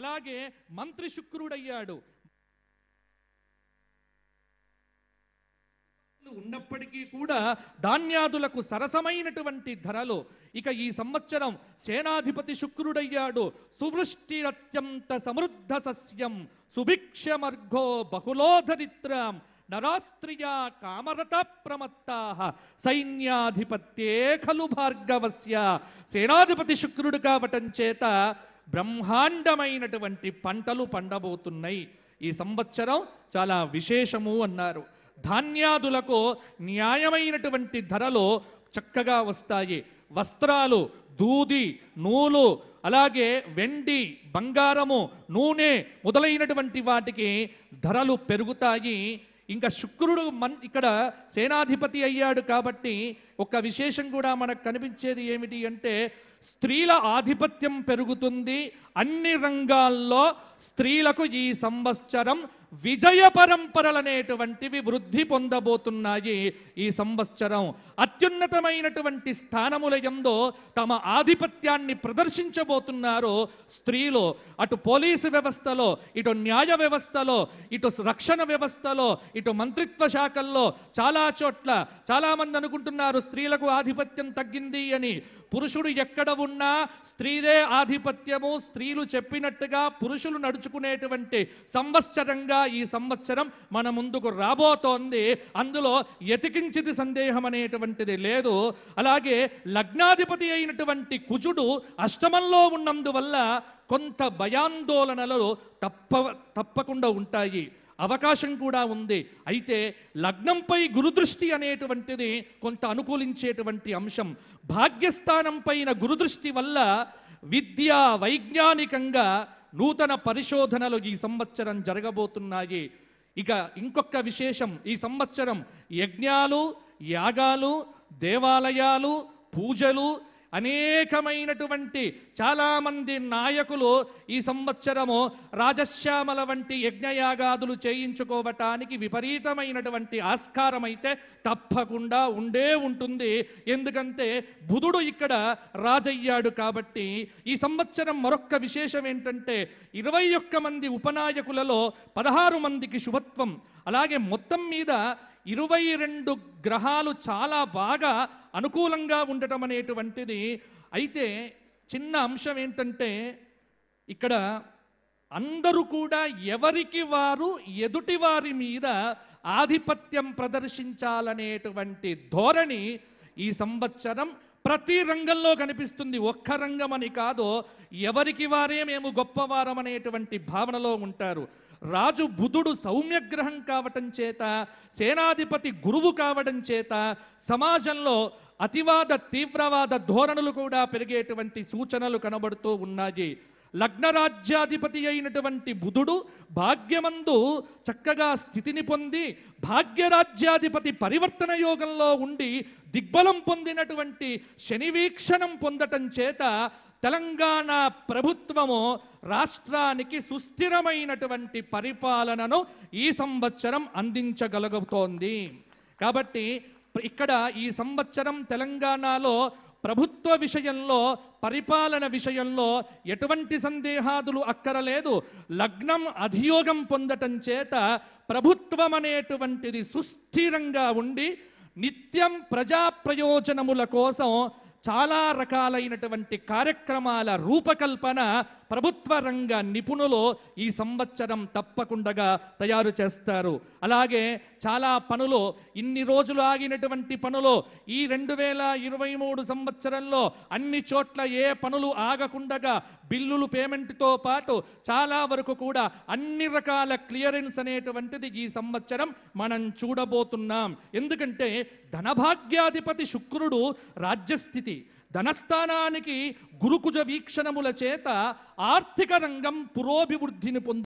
అలాగే మంత్రి శుక్రుడయ్యాడు ఉన్నప్పటికీ కూడా ధాన్యాదులకు సరసమైనటువంటి ధరలు ఇక ఈ సంవత్సరం సేనాధిపతి శుక్రుడయ్యాడు సువృష్టి అత్యంత సమృద్ధ సస్యం సుభిక్షమర్ఘో బహుళోధరిత్రం నరాస్త్రియా కామరత ప్రమత్తాహ సైన్యాధిపత్యే ఖలు భార్గవస్య సేనాధిపతి శుక్రుడు కావటం చేత బ్రహ్మాండమైనటువంటి పంటలు పండబోతున్నాయి ఈ సంవత్సరం చాలా విశేషము అన్నారు ధాన్యాదులకు న్యాయమైనటువంటి ధరలో చక్కగా వస్తాయి వస్త్రాలు దూది నూలు అలాగే వెండి బంగారము నూనె మొదలైనటువంటి వాటికి ధరలు పెరుగుతాయి ఇంకా శుక్రుడు మన్ ఇక్కడ సేనాధిపతి అయ్యాడు కాబట్టి ఒక విశేషం కూడా మనకు కనిపించేది ఏమిటి అంటే స్త్రీల ఆధిపత్యం పెరుగుతుంది అన్ని రంగాల్లో స్త్రీలకు ఈ సంవత్సరం విజయ పరంపరలనేటువంటివి వృద్ధి పొందబోతున్నాయి ఈ సంవత్సరం అత్యున్నతమైనటువంటి స్థానముల ఎందో తమ ఆధిపత్యాన్ని ప్రదర్శించబోతున్నారు స్త్రీలు అటు పోలీసు వ్యవస్థలో ఇటు న్యాయ వ్యవస్థలో ఇటు రక్షణ వ్యవస్థలో ఇటు మంత్రిత్వ శాఖల్లో చాలా చోట్ల చాలామంది అనుకుంటున్నారు స్త్రీలకు ఆధిపత్యం తగ్గింది అని పురుషుడు ఎక్కడ ఉన్నా స్త్రీదే ఆధిపత్యము స్త్రీలు చెప్పినట్టుగా పురుషులు నడుచుకునేటువంటి సంవత్సరంగా ఈ సంవత్సరం మన ముందుకు రాబోతోంది అందులో ఎతికించిది సందేహం అనేటువంటిది లేదు అలాగే లగ్నాధిపతి అయినటువంటి కుజుడు అష్టమంలో ఉన్నందువల్ల కొంత భయాందోళనలు తప్ప తప్పకుండా ఉంటాయి అవకాశం కూడా ఉంది అయితే లగ్నంపై గురుదృష్టి అనేటువంటిది కొంత అనుకూలించేటువంటి అంశం భాగ్యస్థానం పైన గురుదృష్టి వల్ల విద్య వైజ్ఞానికంగా నూతన పరిశోధనలు ఈ సంవత్సరం జరగబోతున్నాయి ఇక ఇంకొక విశేషం ఈ సంవత్సరం యజ్ఞాలు యాగాలు దేవాలయాలు పూజలు అనేకమైనటువంటి చాలామంది నాయకులు ఈ సంవత్సరము రాజశ్యామల వంటి యజ్ఞయాగాదులు చేయించుకోవటానికి విపరీతమైనటువంటి ఆస్కారం అయితే తప్పకుండా ఉండే ఉంటుంది ఎందుకంటే బుధుడు ఇక్కడ రాజయ్యాడు కాబట్టి ఈ సంవత్సరం మరొక్క విశేషం ఏంటంటే ఇరవై ఒక్క మంది ఉపనాయకులలో పదహారు మందికి శుభత్వం అలాగే మొత్తం మీద ఇరవై రెండు గ్రహాలు చాలా బాగా అనుకూలంగా ఉండటం అనేటువంటిది అయితే చిన్న అంశం ఏంటంటే ఇక్కడ అందరూ కూడా ఎవరికి వారు ఎదుటి వారి మీద ఆధిపత్యం ప్రదర్శించాలనేటువంటి ధోరణి ఈ సంవత్సరం ప్రతి రంగంలో కనిపిస్తుంది ఒక్క రంగం అని కాదు ఎవరికి వారే మేము గొప్పవారం అనేటువంటి భావనలో ఉంటారు రాజు బుధుడు సౌమ్యగ్రహం కావటం చేత సేనాధిపతి గురువు కావటం చేత సమాజంలో అతివాద తీవ్రవాద ధోరణులు కూడా పెరిగేటువంటి సూచనలు కనబడుతూ ఉన్నాయి లగ్నరాజ్యాధిపతి అయినటువంటి బుధుడు భాగ్యమందు చక్కగా స్థితిని పొంది భాగ్యరాజ్యాధిపతి పరివర్తన యోగంలో ఉండి దిగ్బలం పొందినటువంటి శనివీక్షణం పొందటం చేత తెలంగాణ ప్రభుత్వము రాష్ట్రానికి సుస్థిరమైనటువంటి పరిపాలనను ఈ సంవత్సరం అందించగలుగుతోంది కాబట్టి ఇక్కడ ఈ సంవత్సరం తెలంగాణలో ప్రభుత్వ విషయంలో పరిపాలన విషయంలో ఎటువంటి సందేహాదులు అక్కరలేదు లగ్నం అధియోగం పొందటం చేత ప్రభుత్వం అనేటువంటిది సుస్థిరంగా ఉండి నిత్యం ప్రజా ప్రయోజనముల కోసం చాలా రకాలైనటువంటి కార్యక్రమాల రూపకల్పన ప్రభుత్వ రంగ నిపుణులు ఈ సంవత్సరం తప్పకుండా తయారు చేస్తారు అలాగే చాలా పనులు ఇన్ని రోజులు ఆగినటువంటి పనులు ఈ రెండు వేల ఇరవై మూడు సంవత్సరంలో అన్ని చోట్ల ఏ పనులు ఆగకుండగా బిల్లులు పేమెంట్తో పాటు చాలా వరకు కూడా అన్ని రకాల క్లియరెన్స్ అనేటువంటిది ఈ సంవత్సరం మనం చూడబోతున్నాం ఎందుకంటే ధనభాగ్యాధిపతి శుక్రుడు రాజ్యస్థితి ధనస్థానానికి గురుకుజ వీక్షణముల చేత ఆర్థిక రంగం పురోభివృద్ధిని పొందు